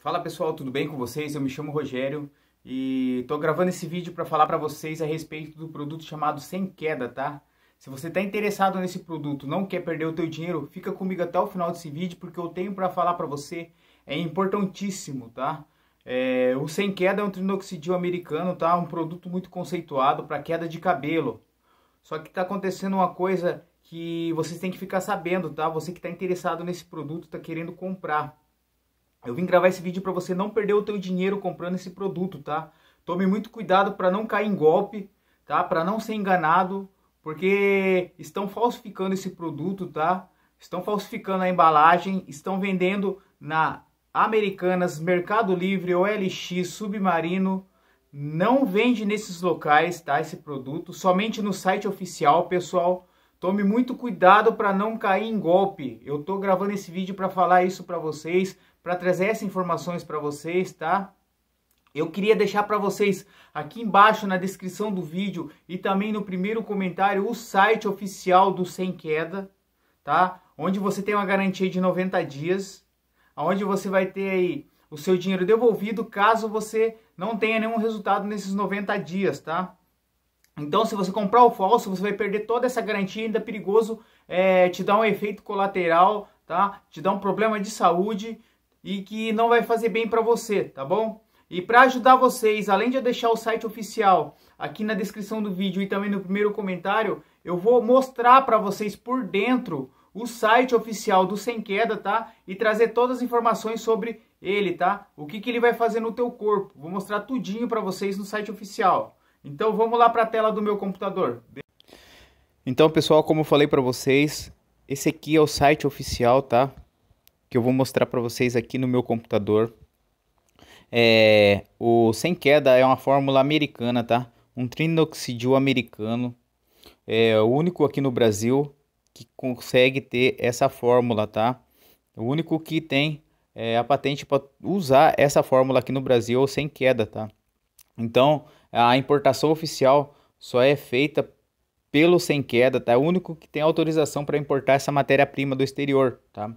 Fala pessoal, tudo bem com vocês? Eu me chamo Rogério e estou gravando esse vídeo para falar para vocês a respeito do produto chamado Sem Queda, tá? Se você está interessado nesse produto, não quer perder o teu dinheiro, fica comigo até o final desse vídeo porque eu tenho para falar para você, é importantíssimo, tá? É, o Sem Queda é um trinoxidil americano, tá? Um produto muito conceituado para queda de cabelo. Só que está acontecendo uma coisa que vocês têm que ficar sabendo, tá? Você que está interessado nesse produto, está querendo comprar. Eu vim gravar esse vídeo para você não perder o teu dinheiro comprando esse produto, tá? Tome muito cuidado para não cair em golpe, tá? Para não ser enganado, porque estão falsificando esse produto, tá? Estão falsificando a embalagem, estão vendendo na Americanas, Mercado Livre, OLX, Submarino. Não vende nesses locais, tá? Esse produto, somente no site oficial, pessoal. Tome muito cuidado para não cair em golpe. Eu tô gravando esse vídeo para falar isso para vocês para trazer essas informações para vocês, tá? Eu queria deixar para vocês aqui embaixo na descrição do vídeo e também no primeiro comentário o site oficial do Sem Queda, tá? Onde você tem uma garantia de 90 dias, onde você vai ter aí o seu dinheiro devolvido caso você não tenha nenhum resultado nesses 90 dias, tá? Então, se você comprar o falso, você vai perder toda essa garantia, ainda é perigoso é, te dar um efeito colateral, tá? Te dar um problema de saúde, e que não vai fazer bem para você, tá bom? E para ajudar vocês, além de eu deixar o site oficial aqui na descrição do vídeo e também no primeiro comentário, eu vou mostrar para vocês por dentro o site oficial do Sem Queda, tá? E trazer todas as informações sobre ele, tá? O que, que ele vai fazer no teu corpo. Vou mostrar tudinho para vocês no site oficial. Então vamos lá para a tela do meu computador. Então pessoal, como eu falei para vocês, esse aqui é o site oficial, tá? que eu vou mostrar para vocês aqui no meu computador. É, o sem queda é uma fórmula americana, tá? Um trinoxidil americano. É o único aqui no Brasil que consegue ter essa fórmula, tá? O único que tem é, a patente para usar essa fórmula aqui no Brasil é sem queda, tá? Então, a importação oficial só é feita pelo sem queda, tá? É o único que tem autorização para importar essa matéria-prima do exterior, tá?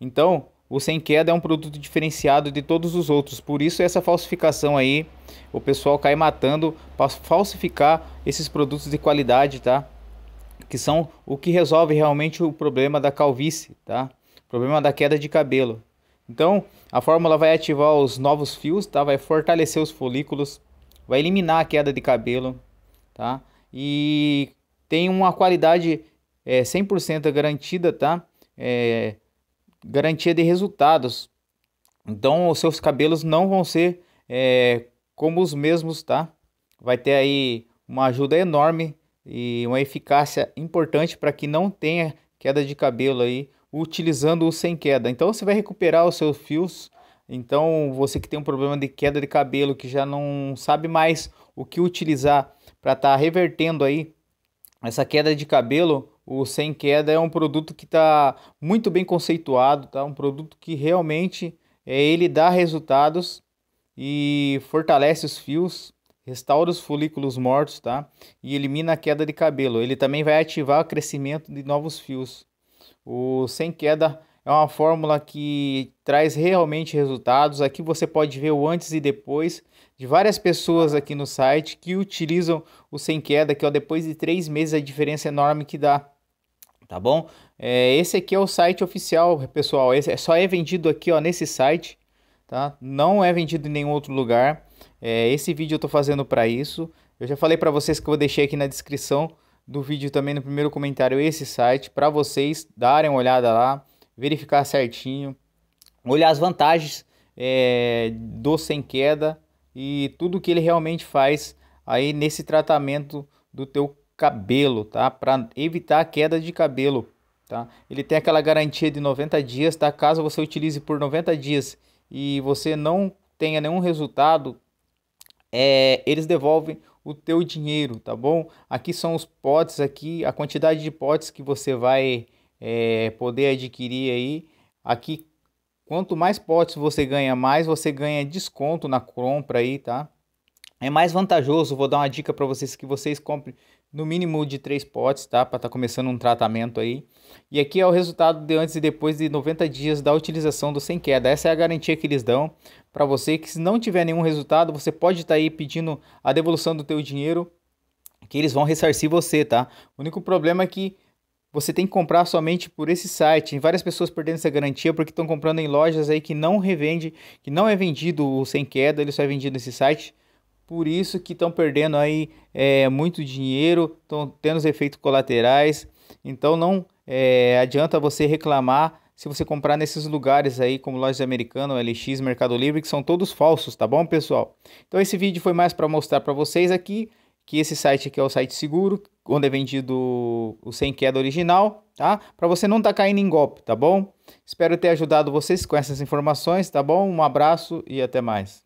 Então, o sem queda é um produto diferenciado de todos os outros. Por isso essa falsificação aí, o pessoal cai matando para falsificar esses produtos de qualidade, tá? Que são o que resolve realmente o problema da calvície, tá? O problema da queda de cabelo. Então, a fórmula vai ativar os novos fios, tá? Vai fortalecer os folículos, vai eliminar a queda de cabelo, tá? E tem uma qualidade é, eh, 100% garantida, tá? É, garantia de resultados. Então, os seus cabelos não vão ser é, como os mesmos, tá? Vai ter aí uma ajuda enorme e uma eficácia importante para que não tenha queda de cabelo aí, utilizando o sem queda. Então, você vai recuperar os seus fios. Então, você que tem um problema de queda de cabelo, que já não sabe mais o que utilizar para estar tá revertendo aí essa queda de cabelo, o Sem Queda é um produto que está muito bem conceituado, tá? um produto que realmente é, ele dá resultados e fortalece os fios, restaura os folículos mortos tá? e elimina a queda de cabelo. Ele também vai ativar o crescimento de novos fios. O Sem Queda é uma fórmula que traz realmente resultados. Aqui você pode ver o antes e depois de várias pessoas aqui no site que utilizam o sem queda, que ó, é depois de três meses a diferença enorme que dá tá bom? É, esse aqui é o site oficial, pessoal. Esse, é só é vendido aqui, ó, nesse site, tá? Não é vendido em nenhum outro lugar. É, esse vídeo eu tô fazendo para isso. Eu já falei para vocês que eu deixei aqui na descrição do vídeo também no primeiro comentário esse site para vocês darem uma olhada lá, verificar certinho, olhar as vantagens é, do sem queda e tudo que ele realmente faz aí nesse tratamento do teu cabelo, tá? Para evitar a queda de cabelo, tá? Ele tem aquela garantia de 90 dias, tá? Caso você utilize por 90 dias e você não tenha nenhum resultado, é, eles devolvem o teu dinheiro, tá bom? Aqui são os potes aqui, a quantidade de potes que você vai é, poder adquirir aí. Aqui, quanto mais potes você ganha, mais você ganha desconto na compra aí, tá? É mais vantajoso, vou dar uma dica para vocês que vocês comprem no mínimo de três potes, tá? Para estar tá começando um tratamento aí. E aqui é o resultado de antes e depois de 90 dias da utilização do sem queda. Essa é a garantia que eles dão para você que se não tiver nenhum resultado, você pode estar tá aí pedindo a devolução do teu dinheiro, que eles vão ressarcir você, tá? O único problema é que você tem que comprar somente por esse site. Tem várias pessoas perdendo essa garantia porque estão comprando em lojas aí que não revende, que não é vendido o sem queda, ele só é vendido nesse site por isso que estão perdendo aí é, muito dinheiro, estão tendo os efeitos colaterais. Então não é, adianta você reclamar se você comprar nesses lugares aí, como lojas americanas, LX, Mercado Livre, que são todos falsos, tá bom, pessoal? Então esse vídeo foi mais para mostrar para vocês aqui que esse site aqui é o site seguro, onde é vendido o sem queda original, tá? Para você não estar tá caindo em golpe, tá bom? Espero ter ajudado vocês com essas informações, tá bom? Um abraço e até mais.